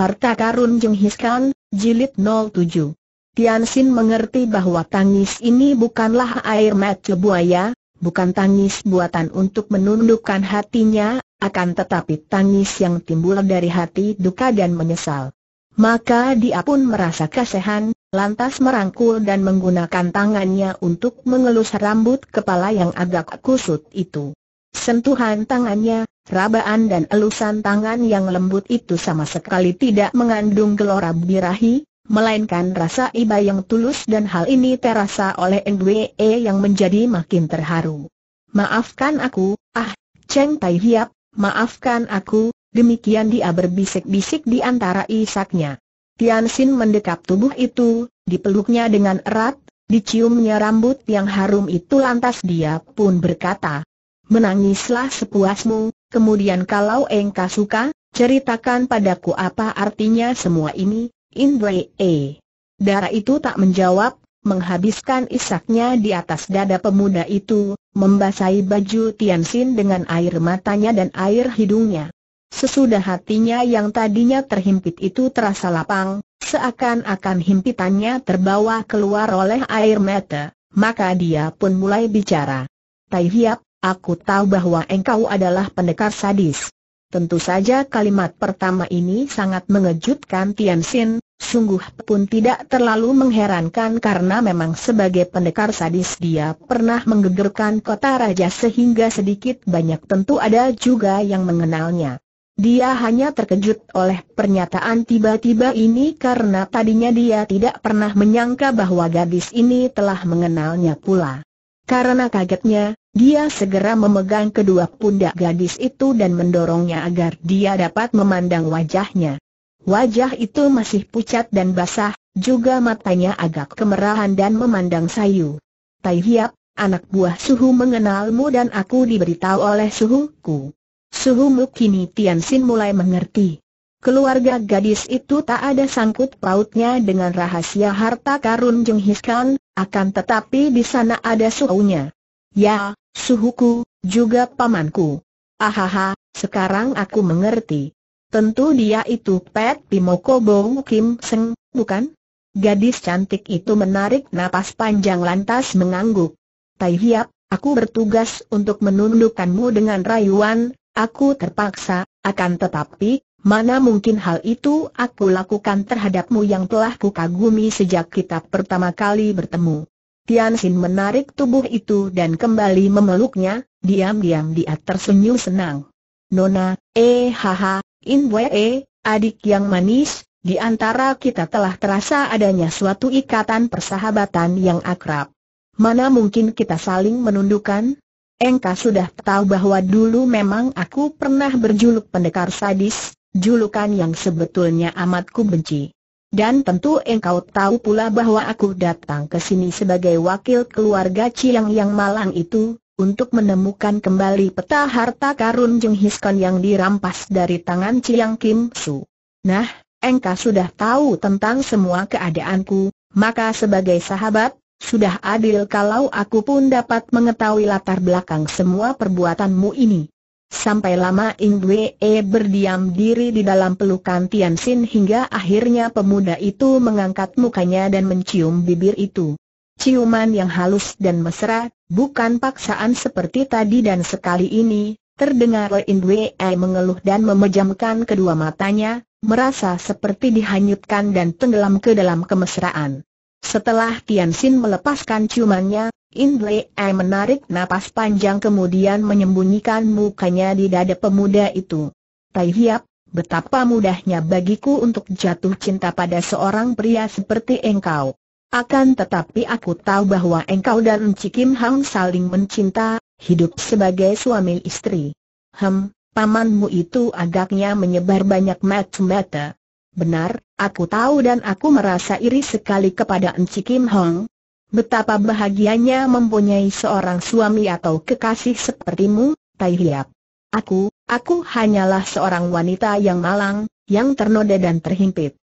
Harta Karun Jenghis Khan, Jilid 07 Tian Xin mengerti bahwa tangis ini bukanlah air mata buaya, bukan tangis buatan untuk menundukkan hatinya, akan tetapi tangis yang timbul dari hati duka dan menyesal. Maka dia pun merasa kasihan, lantas merangkul dan menggunakan tangannya untuk mengelus rambut kepala yang agak kusut itu. Sentuhan tangannya, Rabaan dan elusan tangan yang lembut itu sama sekali tidak mengandung gelora birahi, melainkan rasa iba yang tulus dan hal ini terasa oleh NWE yang menjadi makin terharu. Maafkan aku, ah, Cheng Tai Hiap, maafkan aku, demikian dia berbisik-bisik di antara isaknya. Tian Xin mendekap tubuh itu, dipeluknya dengan erat, Diciumnya rambut yang harum itu lantas dia pun berkata, Menangislah sepuasmu, Kemudian kalau engkau suka, ceritakan padaku apa artinya semua ini, E. Dara itu tak menjawab, menghabiskan isaknya di atas dada pemuda itu, membasahi baju Tiansin dengan air matanya dan air hidungnya. Sesudah hatinya yang tadinya terhimpit itu terasa lapang, seakan-akan himpitannya terbawa keluar oleh air mata, maka dia pun mulai bicara. Tai Hiap, Aku tahu bahwa engkau adalah pendekar sadis. Tentu saja kalimat pertama ini sangat mengejutkan Tian Xin, sungguh pun tidak terlalu mengherankan karena memang sebagai pendekar sadis dia pernah menggegerkan kota raja sehingga sedikit banyak tentu ada juga yang mengenalnya. Dia hanya terkejut oleh pernyataan tiba-tiba ini karena tadinya dia tidak pernah menyangka bahwa gadis ini telah mengenalnya pula. Karena kagetnya, dia segera memegang kedua pundak gadis itu dan mendorongnya agar dia dapat memandang wajahnya. Wajah itu masih pucat dan basah, juga matanya agak kemerahan dan memandang sayu. Tai Hiap, anak buah Suhu mengenalmu dan aku diberitahu oleh Suhuku. Suhumu kini Tian Xin mulai mengerti. Keluarga gadis itu tak ada sangkut pautnya dengan rahasia harta karun Jung Hiskan, akan tetapi di sana ada suhunya. Ya, suhuku, juga pamanku. Ahaha, sekarang aku mengerti. Tentu dia itu Pet Pimoko Bong Kim Seng, bukan? Gadis cantik itu menarik napas panjang lantas mengangguk. Tai Hiap, aku bertugas untuk menundukkanmu dengan rayuan, aku terpaksa, akan tetapi, mana mungkin hal itu aku lakukan terhadapmu yang telah kukagumi sejak kita pertama kali bertemu. Tian Xin menarik tubuh itu dan kembali memeluknya, diam-diam dia tersenyum senang. Nona, eh haha, in eh, adik yang manis, di antara kita telah terasa adanya suatu ikatan persahabatan yang akrab. Mana mungkin kita saling menundukkan? Engkau sudah tahu bahwa dulu memang aku pernah berjuluk pendekar sadis, julukan yang sebetulnya amat ku benci. Dan tentu engkau tahu pula bahwa aku datang ke sini sebagai wakil keluarga Ciang Yang Malang itu, untuk menemukan kembali peta harta karun Jung Hiskon yang dirampas dari tangan Ciang Kim Su. Nah, engkau sudah tahu tentang semua keadaanku, maka sebagai sahabat, sudah adil kalau aku pun dapat mengetahui latar belakang semua perbuatanmu ini. Sampai lama Ing Wee berdiam diri di dalam pelukan Tian Xin hingga akhirnya pemuda itu mengangkat mukanya dan mencium bibir itu. Ciuman yang halus dan mesra, bukan paksaan seperti tadi dan sekali ini, terdengar In Wee mengeluh dan memejamkan kedua matanya, merasa seperti dihanyutkan dan tenggelam ke dalam kemesraan. Setelah Tian Xin melepaskan ciumannya, Indle Ai menarik napas panjang kemudian menyembunyikan mukanya di dada pemuda itu. Tai Hiap, betapa mudahnya bagiku untuk jatuh cinta pada seorang pria seperti engkau. Akan tetapi aku tahu bahwa engkau dan Cikim Hang saling mencinta, hidup sebagai suami istri. Hem, pamanmu itu agaknya menyebar banyak mata-mata. Benar, aku tahu dan aku merasa iri sekali kepada Enci Kim Hong, Betapa bahagianya mempunyai seorang suami atau kekasih sepertimu, Tai Hiap. Aku, aku hanyalah seorang wanita yang malang, yang ternoda dan terhimpit.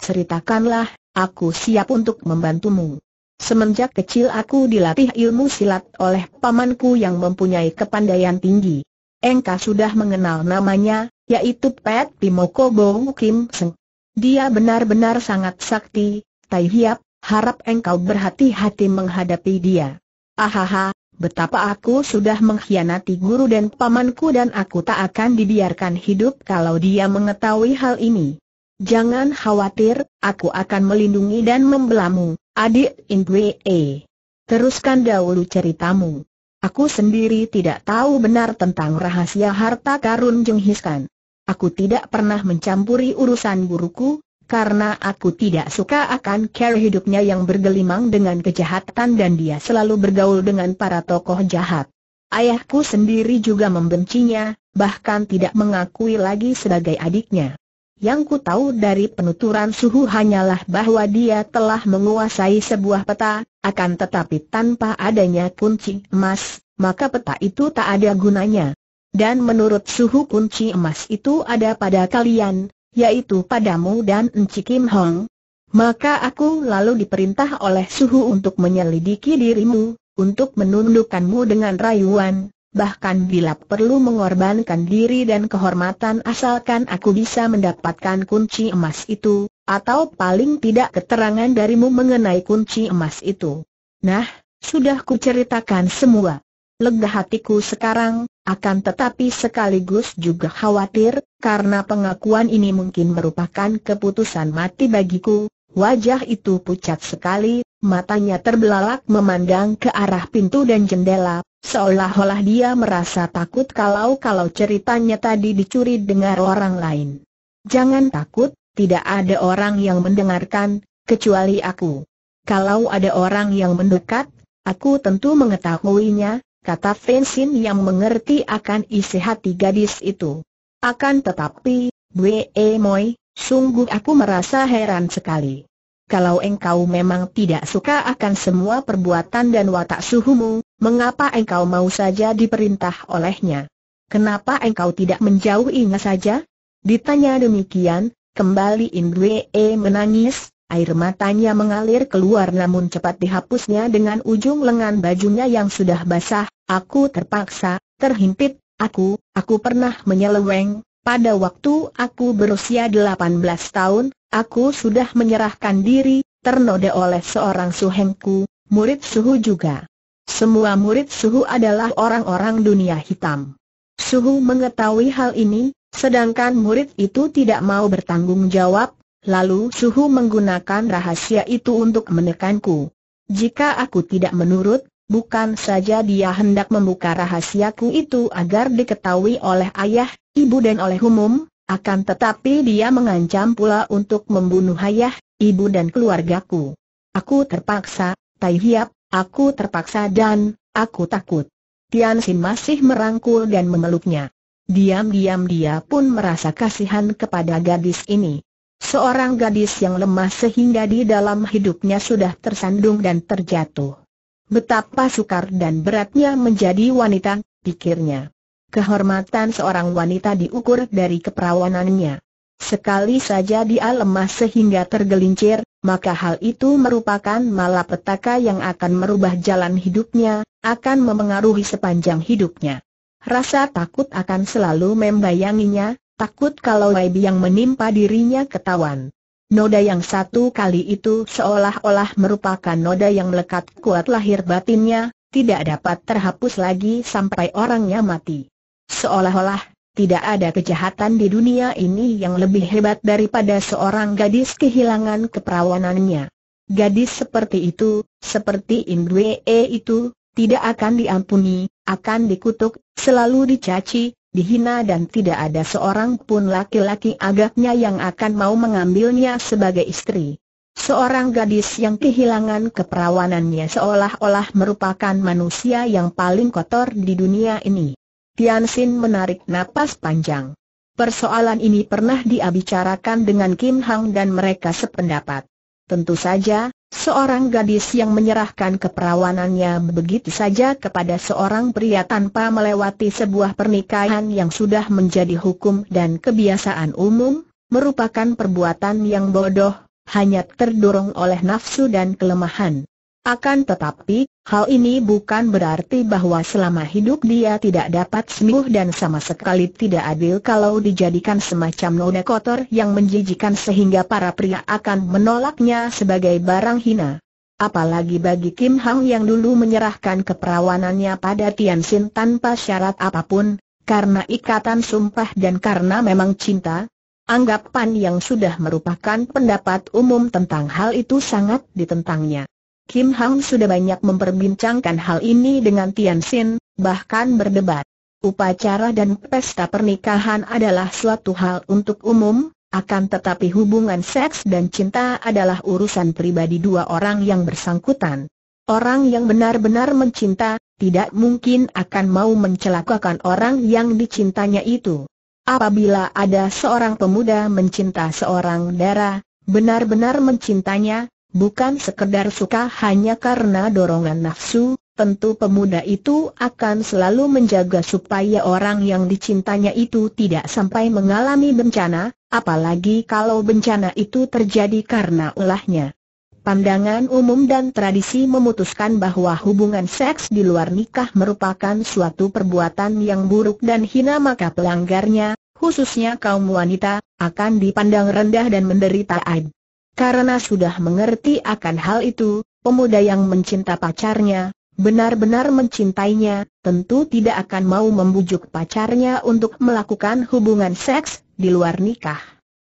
Ceritakanlah, aku siap untuk membantumu. Semenjak kecil aku dilatih ilmu silat oleh pamanku yang mempunyai kepandaian tinggi. Engka sudah mengenal namanya, yaitu Pet Pimoko Bo Kim Seng. Dia benar-benar sangat sakti, Tai Hiap, harap engkau berhati-hati menghadapi dia. Ahaha, betapa aku sudah mengkhianati guru dan pamanku dan aku tak akan dibiarkan hidup kalau dia mengetahui hal ini. Jangan khawatir, aku akan melindungi dan membelamu, adik Ingwe. Teruskan dahulu ceritamu. Aku sendiri tidak tahu benar tentang rahasia harta karun Jenghiskan. Aku tidak pernah mencampuri urusan guruku, karena aku tidak suka akan care hidupnya yang bergelimang dengan kejahatan dan dia selalu bergaul dengan para tokoh jahat. Ayahku sendiri juga membencinya, bahkan tidak mengakui lagi sebagai adiknya. Yang ku tahu dari penuturan suhu hanyalah bahwa dia telah menguasai sebuah peta, akan tetapi tanpa adanya kunci emas, maka peta itu tak ada gunanya. Dan menurut suhu kunci emas itu ada pada kalian, yaitu padamu dan Enci Kim Hong. Maka aku lalu diperintah oleh suhu untuk menyelidiki dirimu, untuk menundukkanmu dengan rayuan, bahkan bila perlu mengorbankan diri dan kehormatan asalkan aku bisa mendapatkan kunci emas itu, atau paling tidak keterangan darimu mengenai kunci emas itu. Nah, sudah kuceritakan semua lega hatiku sekarang, akan tetapi sekaligus juga khawatir, karena pengakuan ini mungkin merupakan keputusan mati bagiku. Wajah itu pucat sekali, matanya terbelalak memandang ke arah pintu dan jendela, seolah-olah dia merasa takut kalau-kalau ceritanya tadi dicuri dengar orang lain. Jangan takut, tidak ada orang yang mendengarkan, kecuali aku. Kalau ada orang yang mendekat, aku tentu mengetahuinya, kata Fensin yang mengerti akan isi hati gadis itu. Akan tetapi, Bwe Moy, sungguh aku merasa heran sekali. Kalau engkau memang tidak suka akan semua perbuatan dan watak suhumu, mengapa engkau mau saja diperintah olehnya? Kenapa engkau tidak menjauhinya saja? Ditanya demikian, kembali Indwe menangis, Air matanya mengalir keluar namun cepat dihapusnya dengan ujung lengan bajunya yang sudah basah. Aku terpaksa, terhimpit, aku, aku pernah menyeleweng. Pada waktu aku berusia 18 tahun, aku sudah menyerahkan diri, ternoda oleh seorang suhengku, murid suhu juga. Semua murid suhu adalah orang-orang dunia hitam. Suhu mengetahui hal ini, sedangkan murid itu tidak mau bertanggung jawab, Lalu Suhu menggunakan rahasia itu untuk menekanku. Jika aku tidak menurut, bukan saja dia hendak membuka rahasiaku itu agar diketahui oleh ayah, ibu dan oleh umum, akan tetapi dia mengancam pula untuk membunuh ayah, ibu dan keluargaku. Aku terpaksa, Tai Hiap, aku terpaksa dan, aku takut. Tian Xin masih merangkul dan memeluknya. Diam-diam dia pun merasa kasihan kepada gadis ini. Seorang gadis yang lemah sehingga di dalam hidupnya sudah tersandung dan terjatuh. Betapa sukar dan beratnya menjadi wanita, pikirnya. Kehormatan seorang wanita diukur dari keperawanannya. Sekali saja dia lemah sehingga tergelincir, maka hal itu merupakan malapetaka yang akan merubah jalan hidupnya, akan memengaruhi sepanjang hidupnya. Rasa takut akan selalu membayanginya, takut kalau Wei yang menimpa dirinya ketahuan. Noda yang satu kali itu seolah-olah merupakan noda yang melekat kuat lahir batinnya, tidak dapat terhapus lagi sampai orangnya mati. Seolah-olah, tidak ada kejahatan di dunia ini yang lebih hebat daripada seorang gadis kehilangan keperawanannya. Gadis seperti itu, seperti Indwee itu, tidak akan diampuni, akan dikutuk, selalu dicaci, dihina dan tidak ada seorang pun laki-laki agaknya yang akan mau mengambilnya sebagai istri. Seorang gadis yang kehilangan keperawanannya seolah-olah merupakan manusia yang paling kotor di dunia ini. Tian Xin menarik napas panjang. Persoalan ini pernah dia dengan Kim Hang dan mereka sependapat. Tentu saja, seorang gadis yang menyerahkan keperawanannya begitu saja kepada seorang pria tanpa melewati sebuah pernikahan yang sudah menjadi hukum dan kebiasaan umum, merupakan perbuatan yang bodoh, hanya terdorong oleh nafsu dan kelemahan. Akan tetapi, hal ini bukan berarti bahwa selama hidup dia tidak dapat sembuh dan sama sekali tidak adil kalau dijadikan semacam noda kotor yang menjijikan sehingga para pria akan menolaknya sebagai barang hina. Apalagi bagi Kim Hang yang dulu menyerahkan keperawanannya pada Tian Xin tanpa syarat apapun, karena ikatan sumpah dan karena memang cinta, anggapan yang sudah merupakan pendapat umum tentang hal itu sangat ditentangnya. Kim Hang sudah banyak memperbincangkan hal ini dengan Tian Xin, bahkan berdebat. Upacara dan pesta pernikahan adalah suatu hal untuk umum, akan tetapi hubungan seks dan cinta adalah urusan pribadi dua orang yang bersangkutan. Orang yang benar-benar mencinta, tidak mungkin akan mau mencelakakan orang yang dicintanya itu. Apabila ada seorang pemuda mencinta seorang dara, benar-benar mencintanya, Bukan sekedar suka hanya karena dorongan nafsu, tentu pemuda itu akan selalu menjaga supaya orang yang dicintanya itu tidak sampai mengalami bencana, apalagi kalau bencana itu terjadi karena ulahnya. Pandangan umum dan tradisi memutuskan bahwa hubungan seks di luar nikah merupakan suatu perbuatan yang buruk dan hina maka pelanggarnya, khususnya kaum wanita, akan dipandang rendah dan menderita aib. Karena sudah mengerti akan hal itu, pemuda yang mencinta pacarnya, benar-benar mencintainya, tentu tidak akan mau membujuk pacarnya untuk melakukan hubungan seks di luar nikah.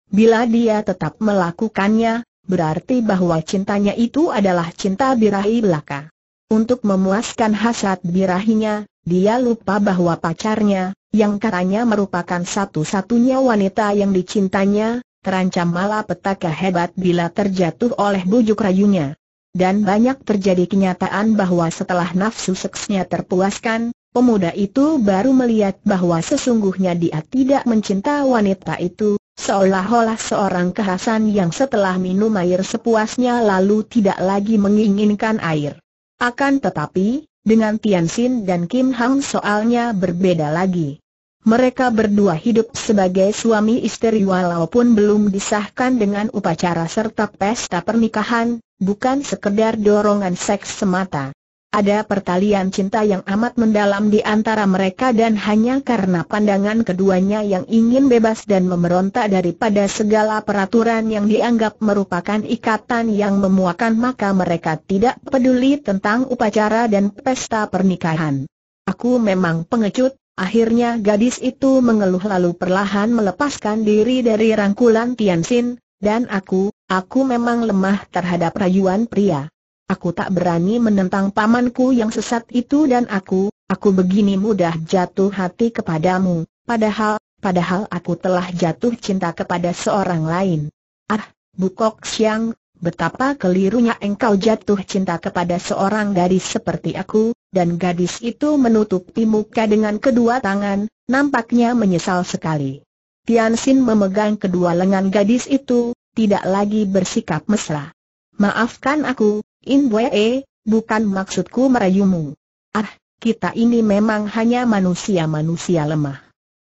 Bila dia tetap melakukannya, berarti bahwa cintanya itu adalah cinta birahi belaka. Untuk memuaskan hasrat birahinya, dia lupa bahwa pacarnya, yang katanya merupakan satu-satunya wanita yang dicintanya, terancam petaka hebat bila terjatuh oleh bujuk rayunya. Dan banyak terjadi kenyataan bahwa setelah nafsu seksnya terpuaskan, pemuda itu baru melihat bahwa sesungguhnya dia tidak mencinta wanita itu, seolah-olah seorang kehasan yang setelah minum air sepuasnya lalu tidak lagi menginginkan air. Akan tetapi, dengan Tian Xin dan Kim Hang soalnya berbeda lagi. Mereka berdua hidup sebagai suami istri walaupun belum disahkan dengan upacara serta pesta pernikahan, bukan sekedar dorongan seks semata. Ada pertalian cinta yang amat mendalam di antara mereka dan hanya karena pandangan keduanya yang ingin bebas dan memberontak daripada segala peraturan yang dianggap merupakan ikatan yang memuakan maka mereka tidak peduli tentang upacara dan pesta pernikahan. Aku memang pengecut, Akhirnya gadis itu mengeluh lalu perlahan melepaskan diri dari rangkulan Tiansin, dan aku, aku memang lemah terhadap rayuan pria. Aku tak berani menentang pamanku yang sesat itu dan aku, aku begini mudah jatuh hati kepadamu, padahal, padahal aku telah jatuh cinta kepada seorang lain. Ah, Bukok Siang, betapa kelirunya engkau jatuh cinta kepada seorang gadis seperti aku, dan gadis itu menutupi muka dengan kedua tangan, nampaknya menyesal sekali. Tian Xin memegang kedua lengan gadis itu, tidak lagi bersikap mesra. Maafkan aku, In Wei, bukan maksudku merayumu. Ah, kita ini memang hanya manusia-manusia lemah.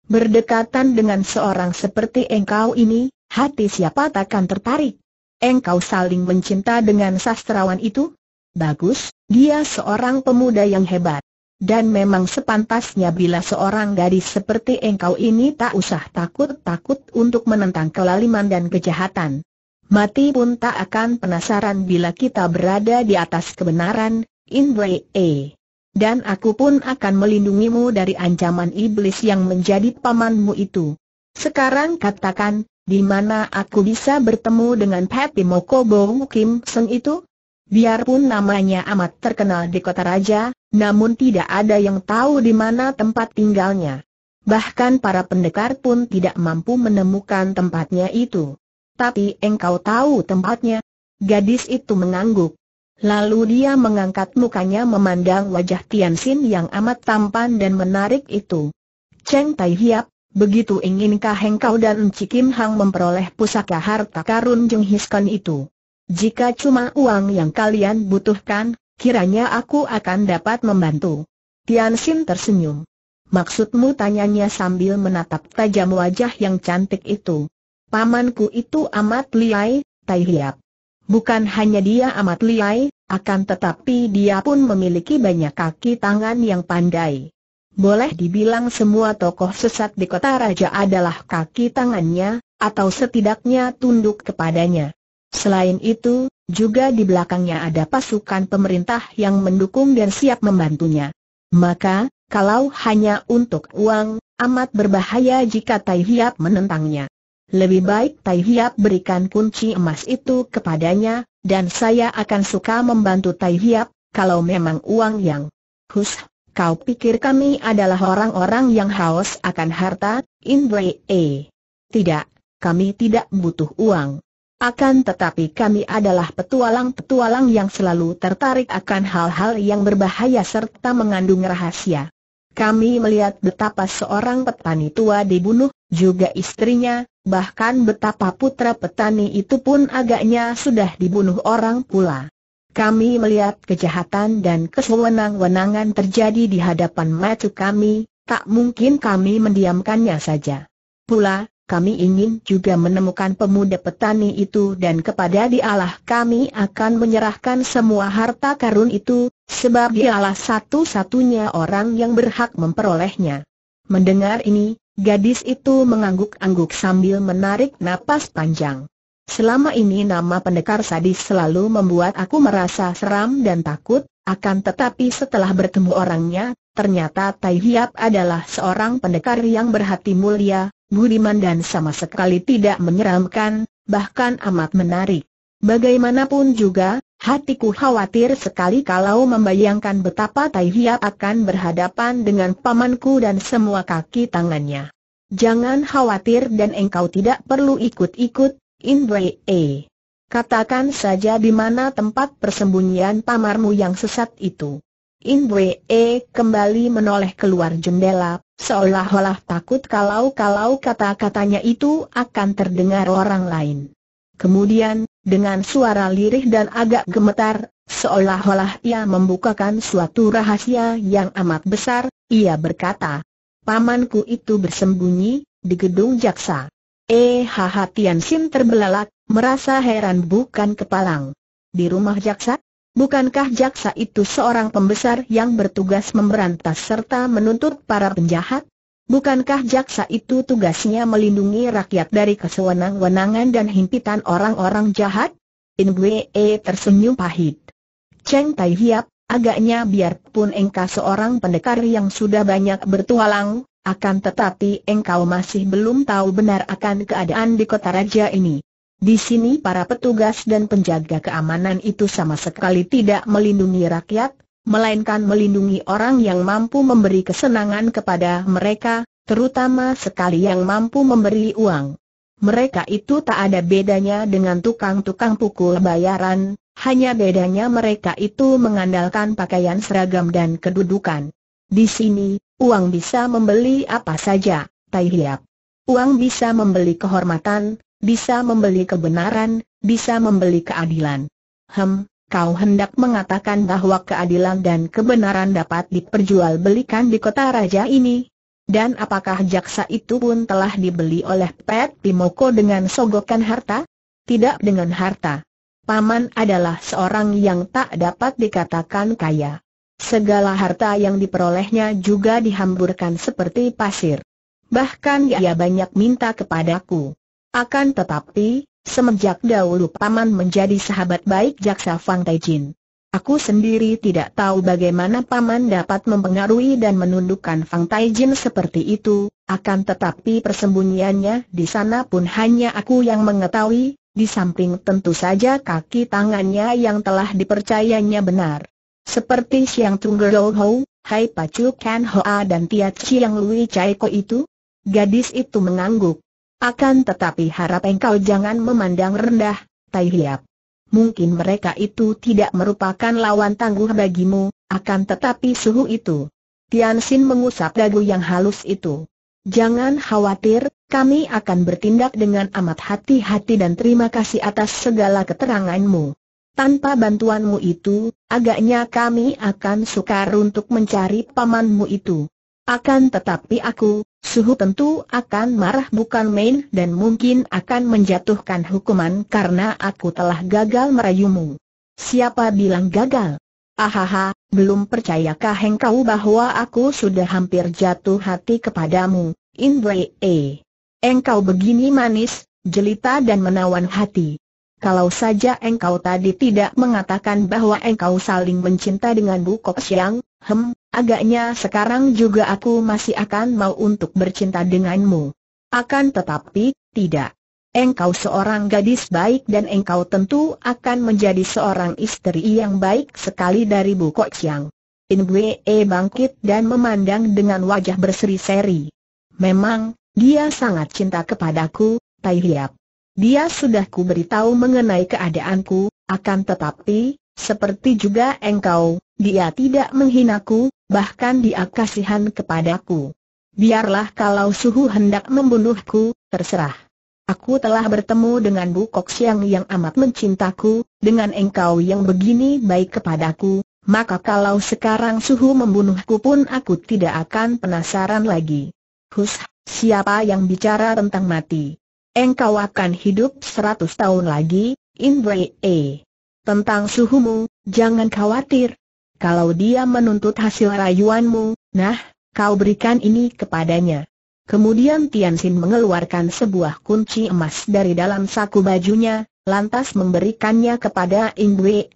Berdekatan dengan seorang seperti engkau ini, hati siapa takkan tertarik? Engkau saling mencinta dengan sastrawan itu? Bagus, dia seorang pemuda yang hebat. Dan memang sepantasnya bila seorang gadis seperti engkau ini tak usah takut-takut untuk menentang kelaliman dan kejahatan. Mati pun tak akan penasaran bila kita berada di atas kebenaran, Indre E. Dan aku pun akan melindungimu dari ancaman iblis yang menjadi pamanmu itu. Sekarang katakan, di mana aku bisa bertemu dengan Pati Mokobo Kim Seng itu? Biarpun namanya amat terkenal di kota raja, namun tidak ada yang tahu di mana tempat tinggalnya. Bahkan para pendekar pun tidak mampu menemukan tempatnya itu. Tapi engkau tahu tempatnya? Gadis itu mengangguk. Lalu dia mengangkat mukanya memandang wajah Tianxin yang amat tampan dan menarik itu. Cheng Tai Hiap, begitu inginkah engkau dan Encik Kim Hang memperoleh pusaka harta karun Jung Hiskan itu? Jika cuma uang yang kalian butuhkan, kiranya aku akan dapat membantu. Tian Xin tersenyum. Maksudmu tanyanya sambil menatap tajam wajah yang cantik itu. Pamanku itu amat liai, Tai Hiap. Bukan hanya dia amat liai, akan tetapi dia pun memiliki banyak kaki tangan yang pandai. Boleh dibilang semua tokoh sesat di kota raja adalah kaki tangannya, atau setidaknya tunduk kepadanya. Selain itu, juga di belakangnya ada pasukan pemerintah yang mendukung dan siap membantunya. Maka, kalau hanya untuk uang, amat berbahaya jika Tai Hiap menentangnya. Lebih baik Tai Hiap berikan kunci emas itu kepadanya, dan saya akan suka membantu Tai Hiap, kalau memang uang yang hus. Kau pikir kami adalah orang-orang yang haus akan harta, Indre? Eh, tidak, kami tidak butuh uang. Akan tetapi kami adalah petualang-petualang yang selalu tertarik akan hal-hal yang berbahaya serta mengandung rahasia. Kami melihat betapa seorang petani tua dibunuh, juga istrinya, bahkan betapa putra petani itu pun agaknya sudah dibunuh orang pula. Kami melihat kejahatan dan kesewenang-wenangan terjadi di hadapan mata kami, tak mungkin kami mendiamkannya saja. Pula, kami ingin juga menemukan pemuda petani itu dan kepada dialah kami akan menyerahkan semua harta karun itu, sebab dialah satu-satunya orang yang berhak memperolehnya. Mendengar ini, gadis itu mengangguk-angguk sambil menarik napas panjang. Selama ini nama pendekar sadis selalu membuat aku merasa seram dan takut, akan tetapi setelah bertemu orangnya, ternyata Tai Hiap adalah seorang pendekar yang berhati mulia, Budiman dan sama sekali tidak menyeramkan, bahkan amat menarik. Bagaimanapun juga, hatiku khawatir sekali kalau membayangkan betapa Tai akan berhadapan dengan pamanku dan semua kaki tangannya. Jangan khawatir dan engkau tidak perlu ikut-ikut, e, Katakan saja di mana tempat persembunyian pamarmu yang sesat itu. e kembali menoleh keluar jendela, Seolah-olah takut kalau-kalau kata-katanya itu akan terdengar orang lain. Kemudian, dengan suara lirih dan agak gemetar, seolah-olah ia membukakan suatu rahasia yang amat besar, ia berkata, Pamanku itu bersembunyi, di gedung jaksa. Eh hahatian Sim terbelalak, merasa heran bukan kepalang. Di rumah jaksa? Bukankah jaksa itu seorang pembesar yang bertugas memberantas serta menuntut para penjahat? Bukankah jaksa itu tugasnya melindungi rakyat dari kesewenang-wenangan dan himpitan orang-orang jahat? In Wee tersenyum pahit. Cheng Tai Hiap, agaknya biarpun engkau seorang pendekar yang sudah banyak bertualang, akan tetapi engkau masih belum tahu benar akan keadaan di kota raja ini. Di sini para petugas dan penjaga keamanan itu sama sekali tidak melindungi rakyat, melainkan melindungi orang yang mampu memberi kesenangan kepada mereka, terutama sekali yang mampu memberi uang. Mereka itu tak ada bedanya dengan tukang-tukang pukul bayaran, hanya bedanya mereka itu mengandalkan pakaian seragam dan kedudukan. Di sini, uang bisa membeli apa saja, Tai Uang bisa membeli kehormatan, bisa membeli kebenaran, bisa membeli keadilan. Hem, kau hendak mengatakan bahwa keadilan dan kebenaran dapat diperjualbelikan di kota raja ini? Dan apakah jaksa itu pun telah dibeli oleh Pet Pimoko dengan sogokan harta? Tidak dengan harta. Paman adalah seorang yang tak dapat dikatakan kaya. Segala harta yang diperolehnya juga dihamburkan seperti pasir. Bahkan ia banyak minta kepadaku. Akan tetapi, semenjak dahulu Paman menjadi sahabat baik Jaksa Fang Taijin. Aku sendiri tidak tahu bagaimana Paman dapat mempengaruhi dan menundukkan Fang Taijin seperti itu, akan tetapi persembunyiannya di sana pun hanya aku yang mengetahui, di samping tentu saja kaki tangannya yang telah dipercayanya benar. Seperti Siang Tunggero Ho, Hai Pacu Kan Hoa dan Tia Chiang Lui Chai Ko itu? Gadis itu mengangguk. Akan tetapi harap engkau jangan memandang rendah, Tai Hiap. Mungkin mereka itu tidak merupakan lawan tangguh bagimu, akan tetapi suhu itu. Tian Xin mengusap dagu yang halus itu. Jangan khawatir, kami akan bertindak dengan amat hati-hati dan terima kasih atas segala keteranganmu. Tanpa bantuanmu itu, agaknya kami akan sukar untuk mencari pamanmu itu. Akan tetapi aku, suhu tentu akan marah bukan main dan mungkin akan menjatuhkan hukuman karena aku telah gagal merayumu. Siapa bilang gagal? Ahaha, belum percayakah engkau bahwa aku sudah hampir jatuh hati kepadamu, Indre Engkau begini manis, jelita dan menawan hati. Kalau saja engkau tadi tidak mengatakan bahwa engkau saling mencinta dengan Bu Kok Siang, hem, Agaknya sekarang juga aku masih akan mau untuk bercinta denganmu. Akan tetapi, tidak. Engkau seorang gadis baik dan engkau tentu akan menjadi seorang istri yang baik sekali dari Bu Kok Siang. In Wee e bangkit dan memandang dengan wajah berseri-seri. Memang, dia sangat cinta kepadaku, Tai Hiap. Dia sudah ku beritahu mengenai keadaanku, akan tetapi, seperti juga engkau, dia tidak menghinaku, bahkan dia kasihan kepadaku. Biarlah kalau suhu hendak membunuhku, terserah. Aku telah bertemu dengan Bu Kok Siang yang amat mencintaku, dengan engkau yang begini baik kepadaku, maka kalau sekarang suhu membunuhku pun aku tidak akan penasaran lagi. Hus, siapa yang bicara tentang mati? Engkau akan hidup seratus tahun lagi, Indre Tentang suhumu, jangan khawatir, kalau dia menuntut hasil rayuanmu, nah, kau berikan ini kepadanya. Kemudian Tianxin mengeluarkan sebuah kunci emas dari dalam saku bajunya, lantas memberikannya kepada Ingwe.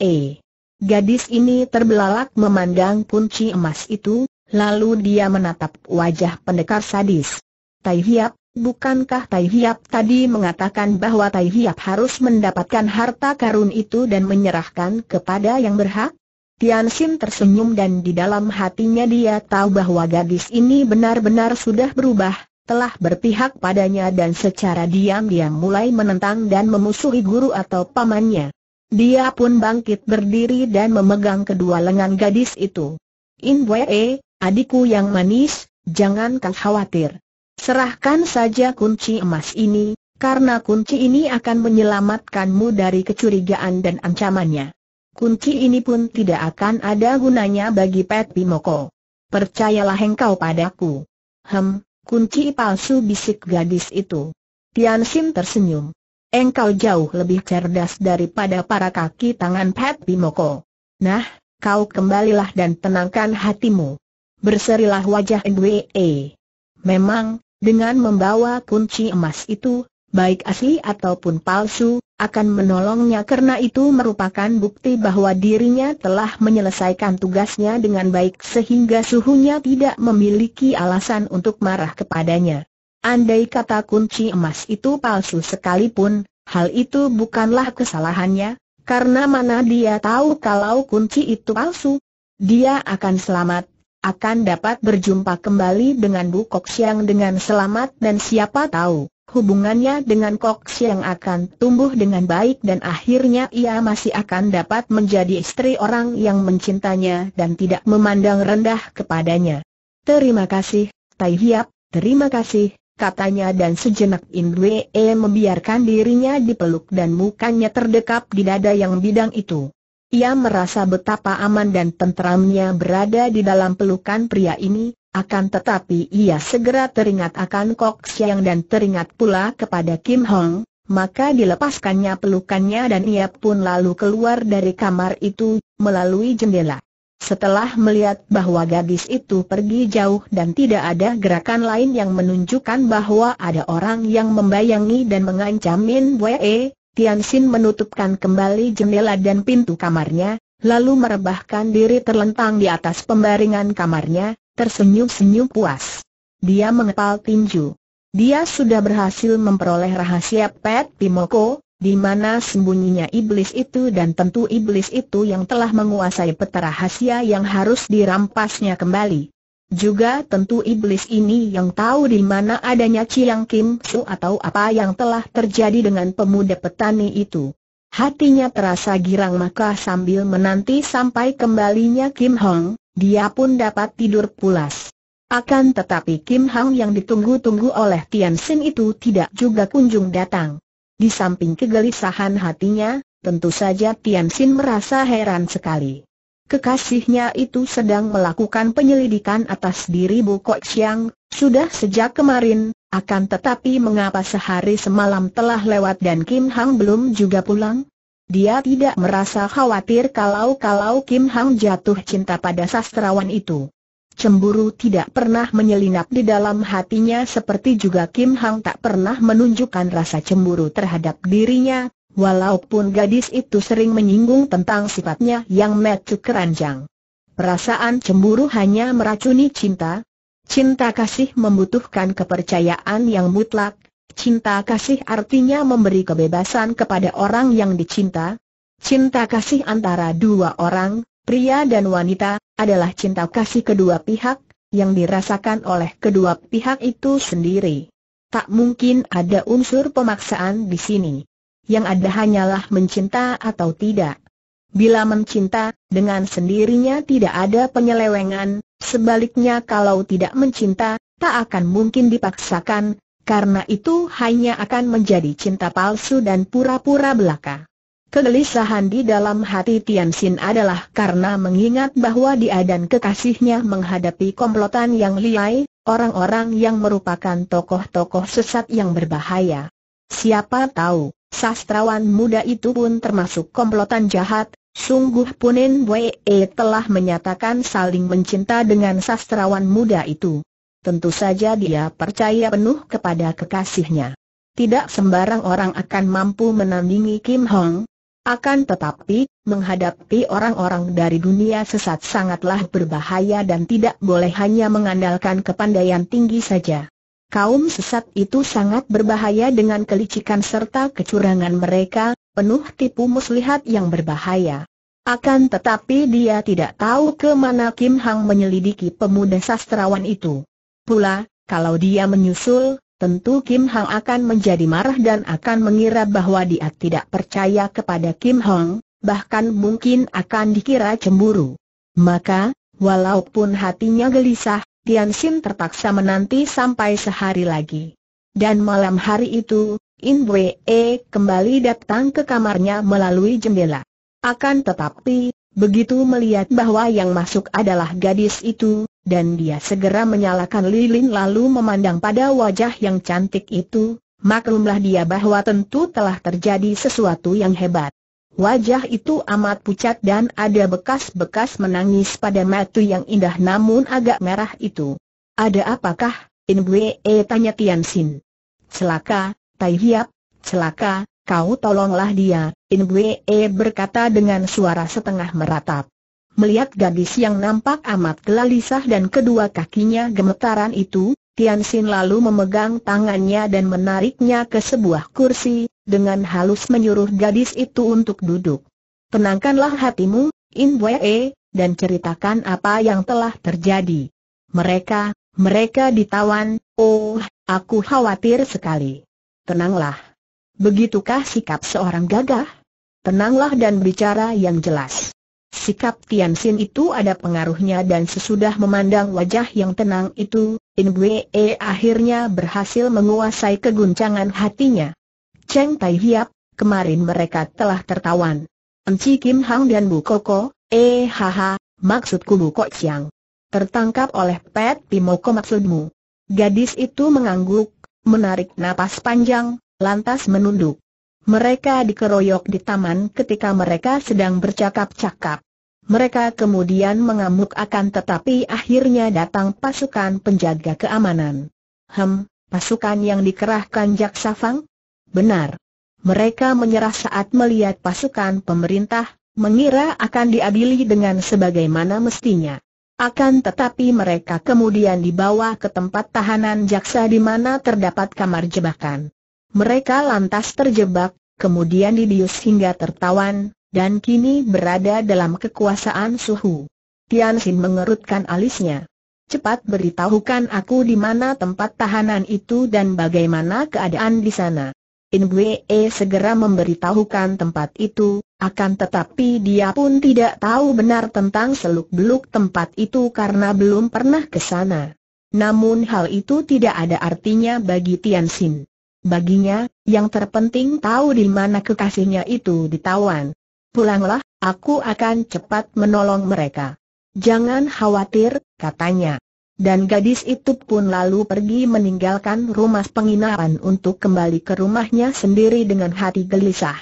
Gadis ini terbelalak memandang kunci emas itu, lalu dia menatap wajah pendekar sadis. Tai Hiap, bukankah Tai Hiap tadi mengatakan bahwa Tai Hiap harus mendapatkan harta karun itu dan menyerahkan kepada yang berhak? Tian Xin tersenyum dan di dalam hatinya dia tahu bahwa gadis ini benar-benar sudah berubah, telah berpihak padanya dan secara diam-diam mulai menentang dan memusuhi guru atau pamannya. Dia pun bangkit berdiri dan memegang kedua lengan gadis itu. In Wei, adikku yang manis, jangan kau khawatir. Serahkan saja kunci emas ini, karena kunci ini akan menyelamatkanmu dari kecurigaan dan ancamannya kunci ini pun tidak akan ada gunanya bagi Pet Pimoko. Percayalah engkau padaku. Hem, kunci palsu bisik gadis itu. Tian Sim tersenyum. Engkau jauh lebih cerdas daripada para kaki tangan Pet Pimoko. Nah, kau kembalilah dan tenangkan hatimu. Berserilah wajah NWE. Memang, dengan membawa kunci emas itu, baik asli ataupun palsu, akan menolongnya karena itu merupakan bukti bahwa dirinya telah menyelesaikan tugasnya dengan baik sehingga suhunya tidak memiliki alasan untuk marah kepadanya. Andai kata kunci emas itu palsu sekalipun, hal itu bukanlah kesalahannya, karena mana dia tahu kalau kunci itu palsu. Dia akan selamat, akan dapat berjumpa kembali dengan Bu Kok dengan selamat dan siapa tahu hubungannya dengan Kok yang akan tumbuh dengan baik dan akhirnya ia masih akan dapat menjadi istri orang yang mencintanya dan tidak memandang rendah kepadanya. Terima kasih, Tai Hiap, terima kasih, katanya dan sejenak Indwe membiarkan dirinya dipeluk dan mukanya terdekap di dada yang bidang itu. Ia merasa betapa aman dan tenteramnya berada di dalam pelukan pria ini, akan tetapi ia segera teringat akan Kok Siang dan teringat pula kepada Kim Hong, maka dilepaskannya pelukannya dan ia pun lalu keluar dari kamar itu, melalui jendela. Setelah melihat bahwa gadis itu pergi jauh dan tidak ada gerakan lain yang menunjukkan bahwa ada orang yang membayangi dan mengancam Min Wei, Tian Xin menutupkan kembali jendela dan pintu kamarnya, lalu merebahkan diri terlentang di atas pembaringan kamarnya, tersenyum-senyum puas. Dia mengepal tinju. Dia sudah berhasil memperoleh rahasia Pet Timoko, di mana sembunyinya iblis itu dan tentu iblis itu yang telah menguasai peta rahasia yang harus dirampasnya kembali. Juga tentu iblis ini yang tahu di mana adanya Chiang Kim Su atau apa yang telah terjadi dengan pemuda petani itu. Hatinya terasa girang maka sambil menanti sampai kembalinya Kim Hong, dia pun dapat tidur pulas. Akan tetapi Kim Hang yang ditunggu-tunggu oleh Tian Sin itu tidak juga kunjung datang. Di samping kegelisahan hatinya, tentu saja Tian Sin merasa heran sekali. Kekasihnya itu sedang melakukan penyelidikan atas diri Bu Kok Siang sudah sejak kemarin, akan tetapi mengapa sehari semalam telah lewat dan Kim Hang belum juga pulang? Dia tidak merasa khawatir kalau-kalau Kim Hang jatuh cinta pada sastrawan itu. Cemburu tidak pernah menyelinap di dalam hatinya seperti juga Kim Hang tak pernah menunjukkan rasa cemburu terhadap dirinya, walaupun gadis itu sering menyinggung tentang sifatnya yang metu keranjang. Perasaan cemburu hanya meracuni cinta. Cinta kasih membutuhkan kepercayaan yang mutlak, Cinta kasih artinya memberi kebebasan kepada orang yang dicinta. Cinta kasih antara dua orang, pria dan wanita, adalah cinta kasih kedua pihak, yang dirasakan oleh kedua pihak itu sendiri. Tak mungkin ada unsur pemaksaan di sini. Yang ada hanyalah mencinta atau tidak. Bila mencinta, dengan sendirinya tidak ada penyelewengan, sebaliknya kalau tidak mencinta, tak akan mungkin dipaksakan, karena itu hanya akan menjadi cinta palsu dan pura-pura belaka. Kegelisahan di dalam hati Tian Xin adalah karena mengingat bahwa dia dan kekasihnya menghadapi komplotan yang liai, orang-orang yang merupakan tokoh-tokoh sesat yang berbahaya. Siapa tahu, sastrawan muda itu pun termasuk komplotan jahat, sungguh Punin Wei telah menyatakan saling mencinta dengan sastrawan muda itu tentu saja dia percaya penuh kepada kekasihnya. Tidak sembarang orang akan mampu menandingi Kim Hong. Akan tetapi, menghadapi orang-orang dari dunia sesat sangatlah berbahaya dan tidak boleh hanya mengandalkan kepandaian tinggi saja. Kaum sesat itu sangat berbahaya dengan kelicikan serta kecurangan mereka, penuh tipu muslihat yang berbahaya. Akan tetapi dia tidak tahu ke mana Kim Hang menyelidiki pemuda sastrawan itu. Pula, kalau dia menyusul, tentu Kim Hang akan menjadi marah dan akan mengira bahwa dia tidak percaya kepada Kim Hong, bahkan mungkin akan dikira cemburu. Maka, walaupun hatinya gelisah, Tian Xin terpaksa menanti sampai sehari lagi. Dan malam hari itu, In Wei kembali datang ke kamarnya melalui jendela. Akan tetapi, Begitu melihat bahwa yang masuk adalah gadis itu, dan dia segera menyalakan lilin lalu memandang pada wajah yang cantik itu, maklumlah dia bahwa tentu telah terjadi sesuatu yang hebat. Wajah itu amat pucat dan ada bekas-bekas menangis pada mata yang indah namun agak merah itu. Ada apakah, Inbue tanya Tianxin. Celaka, Tai Hiap, celaka, Kau tolonglah dia, Inbwe e berkata dengan suara setengah meratap. Melihat gadis yang nampak amat gelisah dan kedua kakinya gemetaran itu, Tian Xin lalu memegang tangannya dan menariknya ke sebuah kursi, dengan halus menyuruh gadis itu untuk duduk. Tenangkanlah hatimu, Inbwe, e, dan ceritakan apa yang telah terjadi. Mereka, mereka ditawan, oh, aku khawatir sekali. Tenanglah. Begitukah sikap seorang gagah? Tenanglah dan bicara yang jelas. Sikap Tian Xin itu ada pengaruhnya dan sesudah memandang wajah yang tenang itu, In Wee e akhirnya berhasil menguasai keguncangan hatinya. Cheng Tai Hiap, kemarin mereka telah tertawan. Enci Kim Hang dan Bu Koko, eh haha, maksudku Bu Kok Chiang. Tertangkap oleh Pet Pimoko maksudmu. Gadis itu mengangguk, menarik napas panjang, lantas menunduk. Mereka dikeroyok di taman ketika mereka sedang bercakap-cakap. Mereka kemudian mengamuk akan tetapi akhirnya datang pasukan penjaga keamanan. Hem, pasukan yang dikerahkan Jaksa Fang? Benar. Mereka menyerah saat melihat pasukan pemerintah, mengira akan diadili dengan sebagaimana mestinya. Akan tetapi mereka kemudian dibawa ke tempat tahanan jaksa di mana terdapat kamar jebakan. Mereka lantas terjebak, kemudian dibius hingga tertawan, dan kini berada dalam kekuasaan suhu. Tian Xin mengerutkan alisnya. Cepat beritahukan aku di mana tempat tahanan itu dan bagaimana keadaan di sana. In Wei e segera memberitahukan tempat itu, akan tetapi dia pun tidak tahu benar tentang seluk-beluk tempat itu karena belum pernah ke sana. Namun hal itu tidak ada artinya bagi Tian Xin. Baginya, yang terpenting tahu di mana kekasihnya itu ditawan. Pulanglah, aku akan cepat menolong mereka. Jangan khawatir, katanya. Dan gadis itu pun lalu pergi meninggalkan rumah penginapan untuk kembali ke rumahnya sendiri dengan hati gelisah.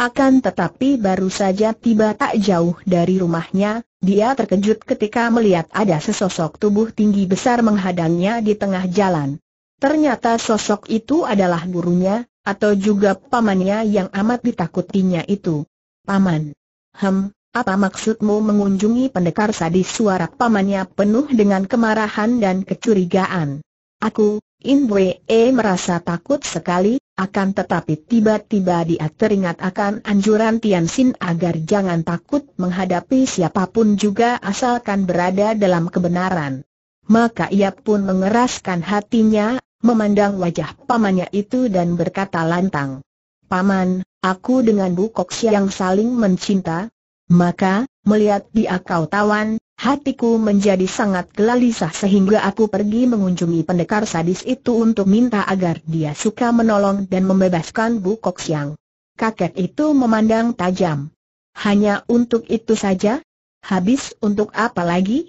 Akan tetapi baru saja tiba tak jauh dari rumahnya, dia terkejut ketika melihat ada sesosok tubuh tinggi besar menghadangnya di tengah jalan. Ternyata sosok itu adalah gurunya, atau juga pamannya yang amat ditakutinya itu. Paman. Hem, apa maksudmu mengunjungi pendekar sadis suara pamannya penuh dengan kemarahan dan kecurigaan? Aku, Inwe eh, merasa takut sekali, akan tetapi tiba-tiba dia teringat akan anjuran Tian Xin agar jangan takut menghadapi siapapun juga asalkan berada dalam kebenaran. Maka ia pun mengeraskan hatinya memandang wajah pamannya itu dan berkata lantang. Paman, aku dengan Bukok yang saling mencinta. Maka, melihat dia kau tawan, hatiku menjadi sangat gelisah sehingga aku pergi mengunjungi pendekar sadis itu untuk minta agar dia suka menolong dan membebaskan Bukok Siang. Kakek itu memandang tajam. Hanya untuk itu saja? Habis untuk apa lagi?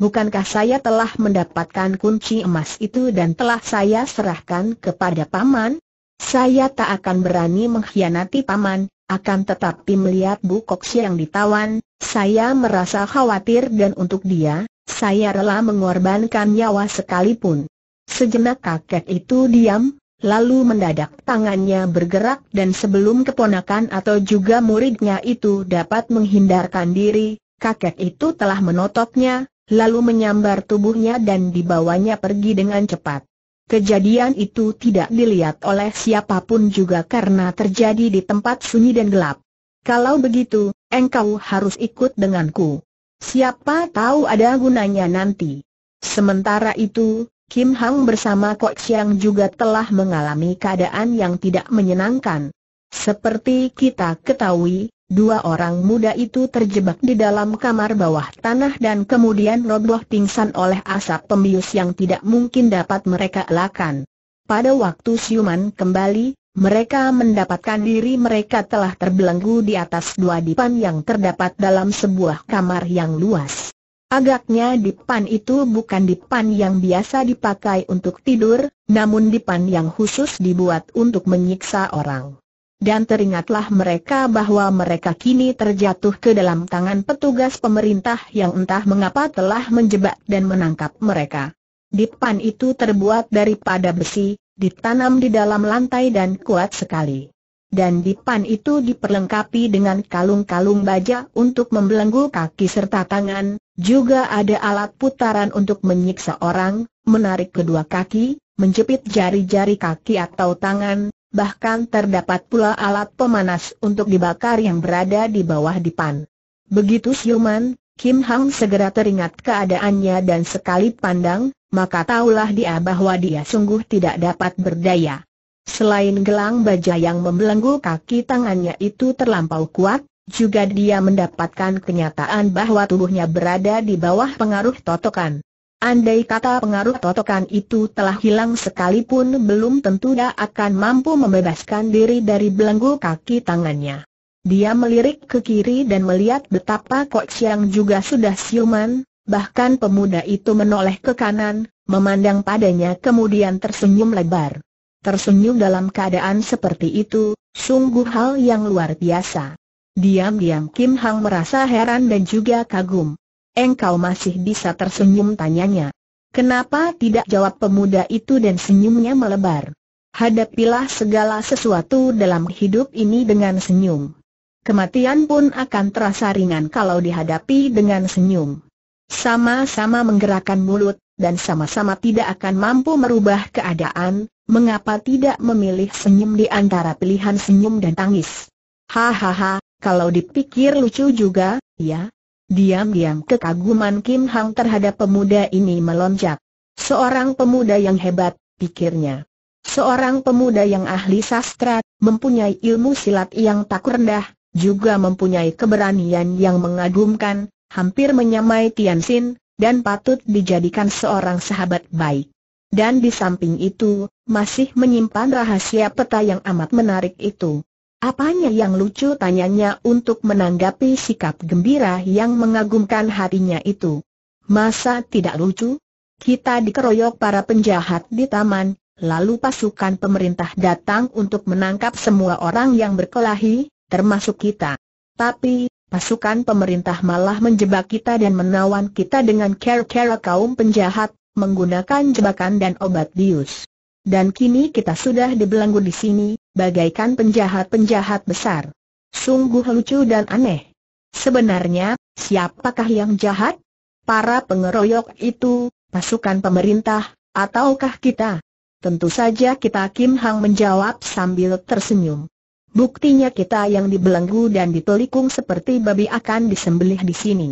Bukankah saya telah mendapatkan kunci emas itu dan telah saya serahkan kepada paman? Saya tak akan berani mengkhianati paman, akan tetapi melihat Bu Koksi yang ditawan, saya merasa khawatir dan untuk dia, saya rela mengorbankan nyawa sekalipun. Sejenak kakek itu diam, lalu mendadak tangannya bergerak dan sebelum keponakan atau juga muridnya itu dapat menghindarkan diri, kakek itu telah menotoknya lalu menyambar tubuhnya dan dibawanya pergi dengan cepat. Kejadian itu tidak dilihat oleh siapapun juga karena terjadi di tempat sunyi dan gelap. Kalau begitu, engkau harus ikut denganku. Siapa tahu ada gunanya nanti. Sementara itu, Kim Hang bersama Kok Xiang juga telah mengalami keadaan yang tidak menyenangkan. Seperti kita ketahui, Dua orang muda itu terjebak di dalam kamar bawah tanah dan kemudian roboh pingsan oleh asap pembius yang tidak mungkin dapat mereka elakkan. Pada waktu siuman kembali, mereka mendapatkan diri mereka telah terbelenggu di atas dua dipan yang terdapat dalam sebuah kamar yang luas. Agaknya dipan itu bukan dipan yang biasa dipakai untuk tidur, namun dipan yang khusus dibuat untuk menyiksa orang dan teringatlah mereka bahwa mereka kini terjatuh ke dalam tangan petugas pemerintah yang entah mengapa telah menjebak dan menangkap mereka. Dipan itu terbuat daripada besi, ditanam di dalam lantai dan kuat sekali. Dan dipan itu diperlengkapi dengan kalung-kalung baja untuk membelenggu kaki serta tangan, juga ada alat putaran untuk menyiksa orang, menarik kedua kaki, menjepit jari-jari kaki atau tangan, bahkan terdapat pula alat pemanas untuk dibakar yang berada di bawah dipan. Begitu siuman, Kim Hang segera teringat keadaannya dan sekali pandang, maka taulah dia bahwa dia sungguh tidak dapat berdaya. Selain gelang baja yang membelenggu kaki tangannya itu terlampau kuat, juga dia mendapatkan kenyataan bahwa tubuhnya berada di bawah pengaruh totokan. Andai kata pengaruh totokan itu telah hilang sekalipun belum tentu dia akan mampu membebaskan diri dari belenggu kaki tangannya. Dia melirik ke kiri dan melihat betapa Kok Siang juga sudah siuman, bahkan pemuda itu menoleh ke kanan, memandang padanya kemudian tersenyum lebar. Tersenyum dalam keadaan seperti itu, sungguh hal yang luar biasa. Diam-diam Kim Hang merasa heran dan juga kagum. Engkau masih bisa tersenyum tanyanya. Kenapa tidak jawab pemuda itu dan senyumnya melebar? Hadapilah segala sesuatu dalam hidup ini dengan senyum. Kematian pun akan terasa ringan kalau dihadapi dengan senyum. Sama-sama menggerakkan mulut, dan sama-sama tidak akan mampu merubah keadaan, mengapa tidak memilih senyum di antara pilihan senyum dan tangis? Hahaha, kalau dipikir lucu juga, ya, Diam-diam kekaguman Kim Hang terhadap pemuda ini melonjak. Seorang pemuda yang hebat, pikirnya. Seorang pemuda yang ahli sastra, mempunyai ilmu silat yang tak rendah, juga mempunyai keberanian yang mengagumkan, hampir menyamai Tian Xin, dan patut dijadikan seorang sahabat baik. Dan di samping itu, masih menyimpan rahasia peta yang amat menarik itu. Apanya yang lucu tanyanya untuk menanggapi sikap gembira yang mengagumkan hatinya itu. Masa tidak lucu? Kita dikeroyok para penjahat di taman, lalu pasukan pemerintah datang untuk menangkap semua orang yang berkelahi, termasuk kita. Tapi, pasukan pemerintah malah menjebak kita dan menawan kita dengan kera-kera kaum penjahat, menggunakan jebakan dan obat bius. Dan kini kita sudah dibelenggu di sini, bagaikan penjahat-penjahat besar. Sungguh lucu dan aneh. Sebenarnya, siapakah yang jahat? Para pengeroyok itu, pasukan pemerintah, ataukah kita? Tentu saja kita Kim Hang menjawab sambil tersenyum. Buktinya kita yang dibelenggu dan ditelikung seperti babi akan disembelih di sini.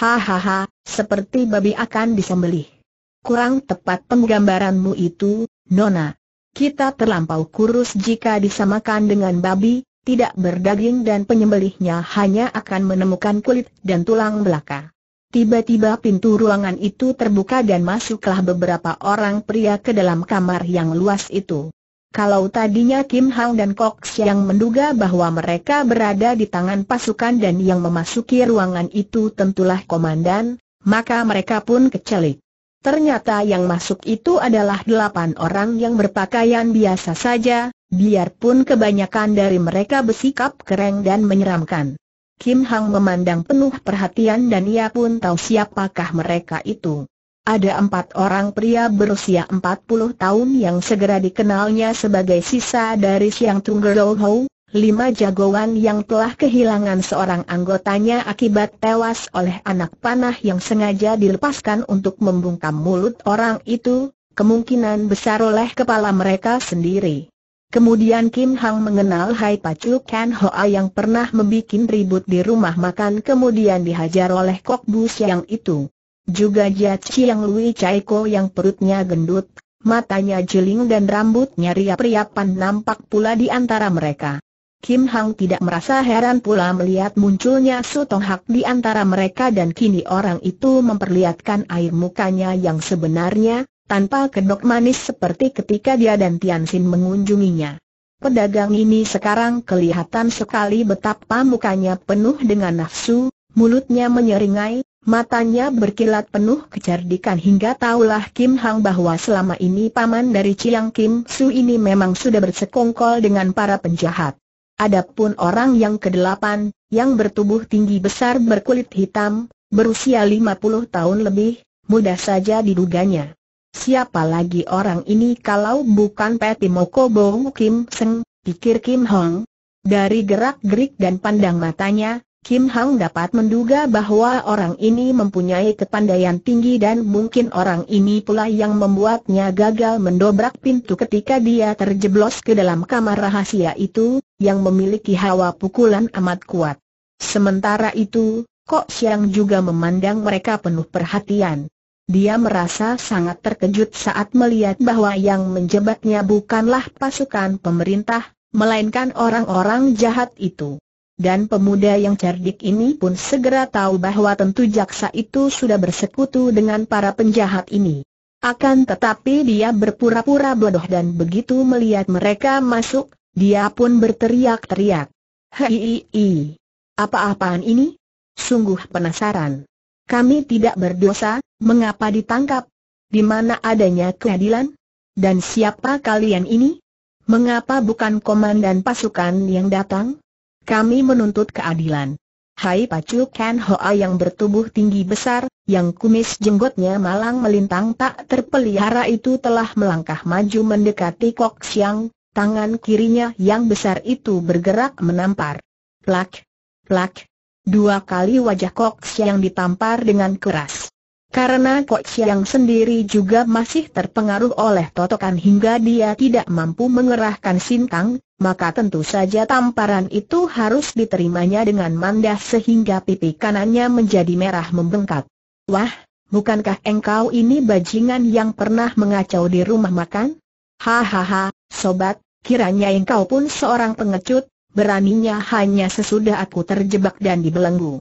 Hahaha, seperti babi akan disembelih. Kurang tepat penggambaranmu itu, Nona. Kita terlampau kurus jika disamakan dengan babi, tidak berdaging dan penyembelihnya hanya akan menemukan kulit dan tulang belaka. Tiba-tiba pintu ruangan itu terbuka dan masuklah beberapa orang pria ke dalam kamar yang luas itu. Kalau tadinya Kim Hang dan Kok yang menduga bahwa mereka berada di tangan pasukan dan yang memasuki ruangan itu tentulah komandan, maka mereka pun kecelik. Ternyata yang masuk itu adalah delapan orang yang berpakaian biasa saja, biarpun kebanyakan dari mereka bersikap kereng dan menyeramkan. Kim Hang memandang penuh perhatian dan ia pun tahu siapakah mereka itu. Ada empat orang pria berusia empat puluh tahun yang segera dikenalnya sebagai sisa dari Siang Tunggal Hou, lima jagoan yang telah kehilangan seorang anggotanya akibat tewas oleh anak panah yang sengaja dilepaskan untuk membungkam mulut orang itu, kemungkinan besar oleh kepala mereka sendiri. Kemudian Kim Hang mengenal Hai Pacu Ken Hoa yang pernah membuat ribut di rumah makan kemudian dihajar oleh Kok Bu Siang itu. Juga Jia Chiang Lui Chai Ko yang perutnya gendut, matanya jeling dan rambutnya riap-riapan nampak pula di antara mereka. Kim Hang tidak merasa heran pula melihat munculnya Su Tong Hak di antara mereka dan kini orang itu memperlihatkan air mukanya yang sebenarnya, tanpa kedok manis seperti ketika dia dan Tian Xin mengunjunginya. Pedagang ini sekarang kelihatan sekali betapa mukanya penuh dengan nafsu, mulutnya menyeringai, matanya berkilat penuh kecerdikan hingga tahulah Kim Hang bahwa selama ini paman dari Chiang Kim Su ini memang sudah bersekongkol dengan para penjahat. Adapun orang yang kedelapan, yang bertubuh tinggi besar berkulit hitam, berusia 50 tahun lebih, mudah saja diduganya. Siapa lagi orang ini kalau bukan Peti Mokobo Kim Seng, pikir Kim Hong. Dari gerak-gerik dan pandang matanya, Kim Hang dapat menduga bahwa orang ini mempunyai kepandaian tinggi dan mungkin orang ini pula yang membuatnya gagal mendobrak pintu ketika dia terjeblos ke dalam kamar rahasia itu, yang memiliki hawa pukulan amat kuat. Sementara itu, Kok Siang juga memandang mereka penuh perhatian. Dia merasa sangat terkejut saat melihat bahwa yang menjebaknya bukanlah pasukan pemerintah, melainkan orang-orang jahat itu. Dan pemuda yang cerdik ini pun segera tahu bahwa tentu jaksa itu sudah bersekutu dengan para penjahat ini. Akan tetapi dia berpura-pura bodoh dan begitu melihat mereka masuk, dia pun berteriak-teriak. Hei, apa-apaan ini? Sungguh penasaran. Kami tidak berdosa, mengapa ditangkap? Di mana adanya keadilan? Dan siapa kalian ini? Mengapa bukan komandan pasukan yang datang? Kami menuntut keadilan. Hai Pacu Ken Hoa yang bertubuh tinggi besar, yang kumis jenggotnya malang melintang tak terpelihara itu telah melangkah maju mendekati Kok Siang, tangan kirinya yang besar itu bergerak menampar. Plak, plak, dua kali wajah Kok Siang ditampar dengan keras. Karena Kok Siang sendiri juga masih terpengaruh oleh totokan hingga dia tidak mampu mengerahkan sintang, maka tentu saja tamparan itu harus diterimanya dengan mandah sehingga pipi kanannya menjadi merah membengkak. Wah, bukankah engkau ini bajingan yang pernah mengacau di rumah makan? Hahaha, sobat, kiranya engkau pun seorang pengecut, beraninya hanya sesudah aku terjebak dan dibelenggu.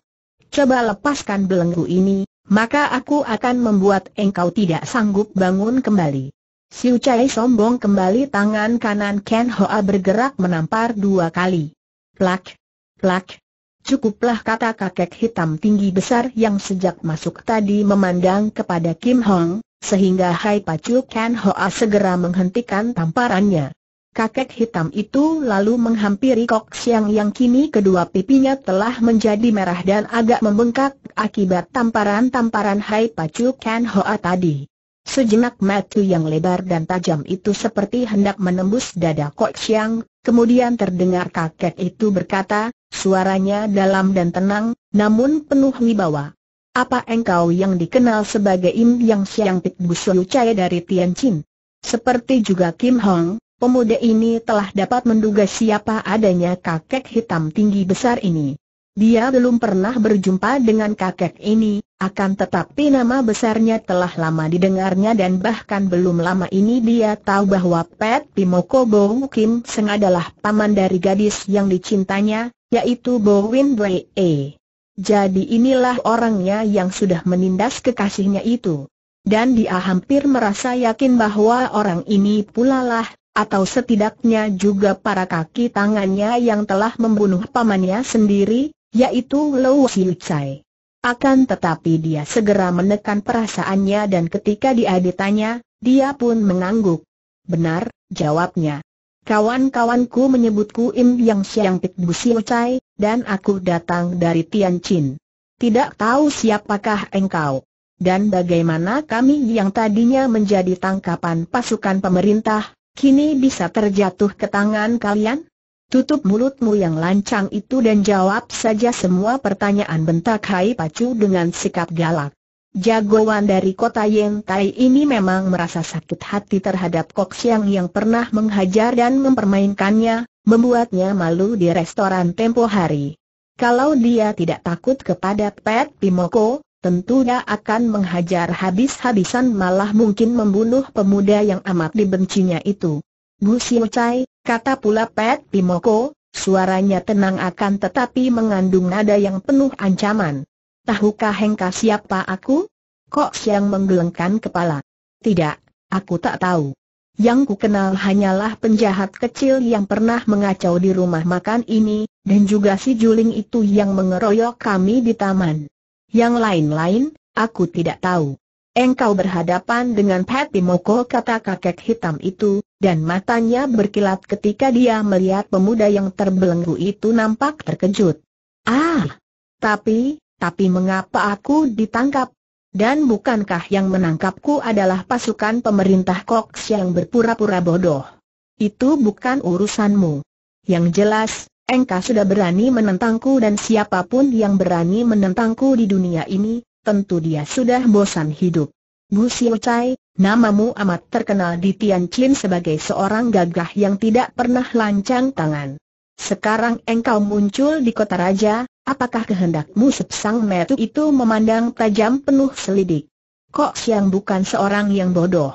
Coba lepaskan belenggu ini, maka aku akan membuat engkau tidak sanggup bangun kembali. Siu Chai sombong kembali tangan kanan Ken Hoa bergerak menampar dua kali. Plak! Plak! Cukuplah kata kakek hitam tinggi besar yang sejak masuk tadi memandang kepada Kim Hong, sehingga Hai Pacu Ken Hoa segera menghentikan tamparannya. Kakek hitam itu lalu menghampiri Kok Siang yang kini kedua pipinya telah menjadi merah dan agak membengkak akibat tamparan-tamparan Hai Pacu Ken Hoa tadi. Sejenak mata yang lebar dan tajam itu seperti hendak menembus dada Kok Xiang, kemudian terdengar kakek itu berkata, suaranya dalam dan tenang, namun penuh wibawa. Apa engkau yang dikenal sebagai Im Yang Xiang Pik Busu Chai dari Tianjin? Seperti juga Kim Hong, pemuda ini telah dapat menduga siapa adanya kakek hitam tinggi besar ini. Dia belum pernah berjumpa dengan kakek ini, akan tetapi nama besarnya telah lama didengarnya dan bahkan belum lama ini dia tahu bahwa Pet Pimoko Bow Kim Seng adalah paman dari gadis yang dicintanya, yaitu Bowin Win Wei. E. Jadi inilah orangnya yang sudah menindas kekasihnya itu. Dan dia hampir merasa yakin bahwa orang ini pula lah, atau setidaknya juga para kaki tangannya yang telah membunuh pamannya sendiri, yaitu Lo Siu Chai. Akan tetapi dia segera menekan perasaannya dan ketika dia ditanya, dia pun mengangguk. Benar, jawabnya. Kawan-kawanku menyebutku Im Yang siang Pik Bu Siu Chai, dan aku datang dari Tianjin. Tidak tahu siapakah engkau. Dan bagaimana kami yang tadinya menjadi tangkapan pasukan pemerintah, kini bisa terjatuh ke tangan kalian? Tutup mulutmu yang lancang itu dan jawab saja semua pertanyaan bentak Hai Pacu dengan sikap galak. Jagoan dari kota Yeng Tai ini memang merasa sakit hati terhadap Kok Siang yang pernah menghajar dan mempermainkannya, membuatnya malu di restoran tempo hari. Kalau dia tidak takut kepada Pet Pimoko, tentunya akan menghajar habis-habisan malah mungkin membunuh pemuda yang amat dibencinya itu. Bu Siu Chai, Kata pula Pet Pimoko, suaranya tenang akan tetapi mengandung nada yang penuh ancaman. Tahukah Hengka siapa aku? Kok Siang menggelengkan kepala. Tidak, aku tak tahu. Yang ku kenal hanyalah penjahat kecil yang pernah mengacau di rumah makan ini, dan juga si Juling itu yang mengeroyok kami di taman. Yang lain-lain, aku tidak tahu. Engkau berhadapan dengan Pat Pimoko kata kakek hitam itu, dan matanya berkilat ketika dia melihat pemuda yang terbelenggu itu nampak terkejut. Ah! Tapi, tapi mengapa aku ditangkap? Dan bukankah yang menangkapku adalah pasukan pemerintah Cox yang berpura-pura bodoh? Itu bukan urusanmu. Yang jelas, engkau sudah berani menentangku dan siapapun yang berani menentangku di dunia ini, tentu dia sudah bosan hidup. Bu Siu Chai, Namamu amat terkenal di Tian Chin sebagai seorang gagah yang tidak pernah lancang tangan. Sekarang engkau muncul di kota raja, apakah kehendakmu sepsang metu itu memandang tajam penuh selidik? Kok Siang bukan seorang yang bodoh.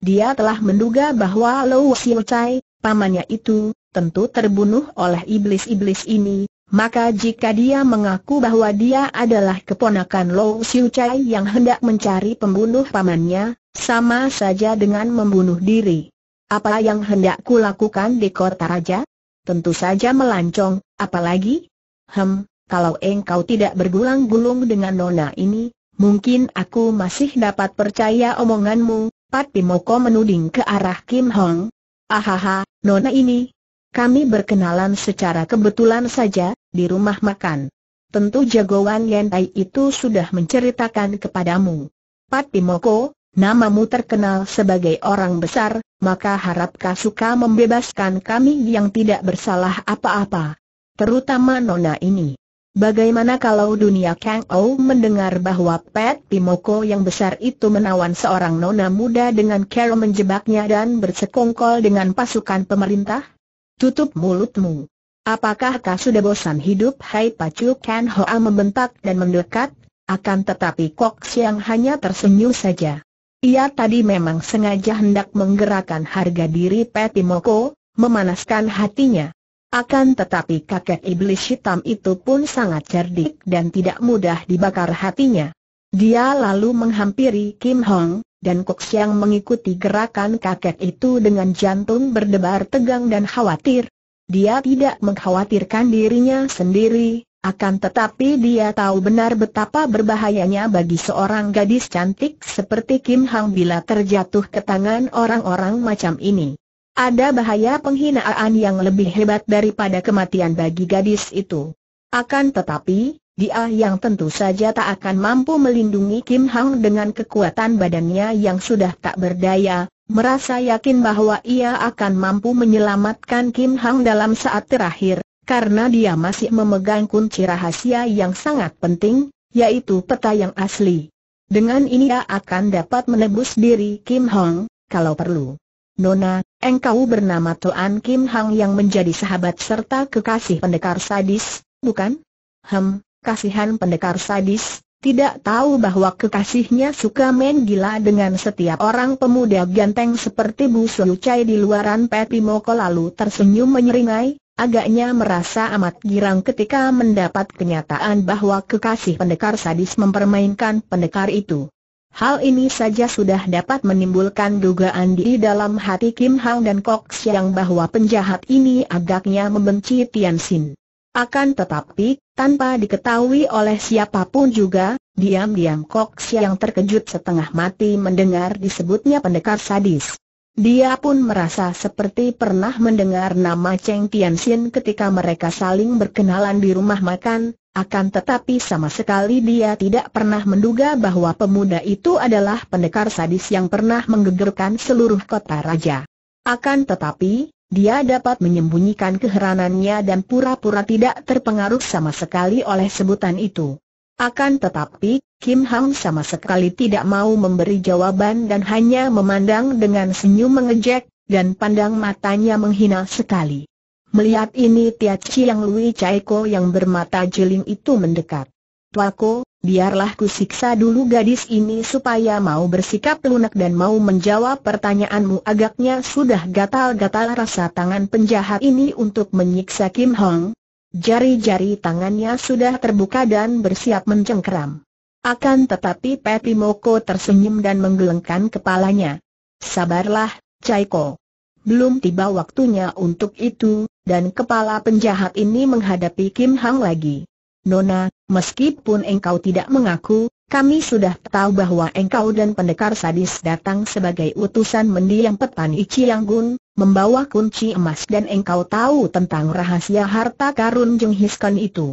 Dia telah menduga bahwa Lou Siu Chai, pamannya itu, tentu terbunuh oleh iblis-iblis ini, maka jika dia mengaku bahwa dia adalah keponakan Lo Siu Chai yang hendak mencari pembunuh pamannya, sama saja dengan membunuh diri. Apa yang hendak kulakukan di kota raja? Tentu saja melancong, apalagi? Hem, kalau engkau tidak bergulang-gulung dengan nona ini, mungkin aku masih dapat percaya omonganmu, Pat Pimoko menuding ke arah Kim Hong. Ahaha, nona ini, kami berkenalan secara kebetulan saja, di rumah makan. Tentu jagoan Yentai itu sudah menceritakan kepadamu. Pat Pimoko. namamu terkenal sebagai orang besar, maka harapkah suka membebaskan kami yang tidak bersalah apa-apa. Terutama Nona ini. Bagaimana kalau dunia Kang Ou mendengar bahwa Pat Pimoko yang besar itu menawan seorang nona muda dengan cara menjebaknya dan bersekongkol dengan pasukan pemerintah? Tutup mulutmu. Apakah kau sudah bosan hidup? Hai Pacu Ken Hoa membentak dan mendekat, akan tetapi Kok Siang hanya tersenyum saja. Ia tadi memang sengaja hendak menggerakkan harga diri Peti Moko, memanaskan hatinya. Akan tetapi kakek iblis hitam itu pun sangat cerdik dan tidak mudah dibakar hatinya. Dia lalu menghampiri Kim Hong, dan Kok Siang mengikuti gerakan kakek itu dengan jantung berdebar tegang dan khawatir. Dia tidak mengkhawatirkan dirinya sendiri, akan tetapi dia tahu benar betapa berbahayanya bagi seorang gadis cantik seperti Kim Hang bila terjatuh ke tangan orang-orang macam ini. Ada bahaya penghinaan yang lebih hebat daripada kematian bagi gadis itu. Akan tetapi, dia yang tentu saja tak akan mampu melindungi Kim Hang dengan kekuatan badannya yang sudah tak berdaya, merasa yakin bahwa ia akan mampu menyelamatkan Kim Hang dalam saat terakhir, karena dia masih memegang kunci rahasia yang sangat penting, yaitu peta yang asli. Dengan ini ia akan dapat menebus diri Kim Hang, kalau perlu. Nona, engkau bernama tuan Kim Hang yang menjadi sahabat serta kekasih pendekar sadis, bukan? Hem, kasihan pendekar sadis, tidak tahu bahwa kekasihnya suka main gila dengan setiap orang pemuda ganteng seperti Bu Suyu Chai di luaran Peti Moko lalu tersenyum menyeringai, agaknya merasa amat girang ketika mendapat kenyataan bahwa kekasih pendekar sadis mempermainkan pendekar itu. Hal ini saja sudah dapat menimbulkan dugaan di dalam hati Kim Hang dan Kok Siang bahwa penjahat ini agaknya membenci Tian Xin. Akan tetapi, tanpa diketahui oleh siapapun juga, diam-diam Kok yang terkejut setengah mati mendengar disebutnya pendekar sadis. Dia pun merasa seperti pernah mendengar nama Cheng Tianxin ketika mereka saling berkenalan di rumah makan, akan tetapi sama sekali dia tidak pernah menduga bahwa pemuda itu adalah pendekar sadis yang pernah menggegerkan seluruh kota raja. Akan tetapi, dia dapat menyembunyikan keheranannya dan pura-pura tidak terpengaruh sama sekali oleh sebutan itu. Akan tetapi, Kim Hang sama sekali tidak mau memberi jawaban dan hanya memandang dengan senyum mengejek, dan pandang matanya menghina sekali. Melihat ini Tia Chi yang Lui Chai Ko yang bermata jeling itu mendekat. Tua Ko biarlah ku siksa dulu gadis ini supaya mau bersikap lunak dan mau menjawab pertanyaanmu agaknya sudah gatal-gatal rasa tangan penjahat ini untuk menyiksa Kim Hong. Jari-jari tangannya sudah terbuka dan bersiap mencengkeram. Akan tetapi Peti Moko tersenyum dan menggelengkan kepalanya. Sabarlah, Ko. Belum tiba waktunya untuk itu, dan kepala penjahat ini menghadapi Kim Hong lagi. Nona, meskipun engkau tidak mengaku, kami sudah tahu bahwa engkau dan pendekar sadis datang sebagai utusan mendiang petani Chiang membawa kunci emas dan engkau tahu tentang rahasia harta karun jenghiskan Hiskan itu.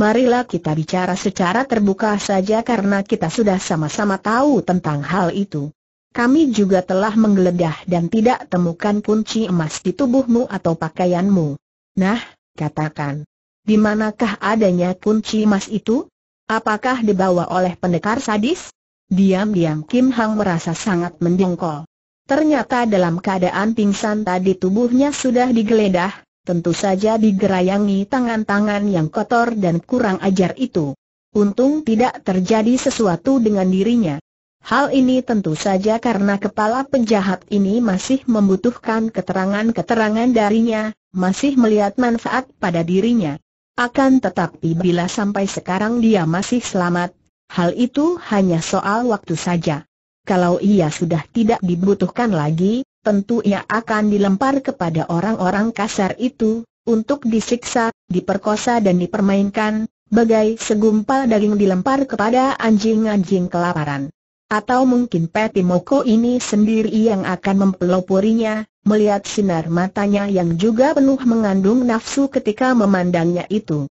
Marilah kita bicara secara terbuka saja karena kita sudah sama-sama tahu tentang hal itu. Kami juga telah menggeledah dan tidak temukan kunci emas di tubuhmu atau pakaianmu. Nah, katakan. Di manakah adanya kunci emas itu? Apakah dibawa oleh pendekar sadis? Diam-diam Kim Hang merasa sangat mendengkol. Ternyata dalam keadaan pingsan tadi tubuhnya sudah digeledah, tentu saja digerayangi tangan-tangan yang kotor dan kurang ajar itu. Untung tidak terjadi sesuatu dengan dirinya. Hal ini tentu saja karena kepala penjahat ini masih membutuhkan keterangan-keterangan darinya, masih melihat manfaat pada dirinya. Akan tetapi bila sampai sekarang dia masih selamat, hal itu hanya soal waktu saja. Kalau ia sudah tidak dibutuhkan lagi, tentu ia akan dilempar kepada orang-orang kasar itu, untuk disiksa, diperkosa dan dipermainkan, bagai segumpal daging dilempar kepada anjing-anjing kelaparan. Atau mungkin Peti Moko ini sendiri yang akan mempeloporinya, Melihat sinar matanya yang juga penuh mengandung nafsu ketika memandangnya itu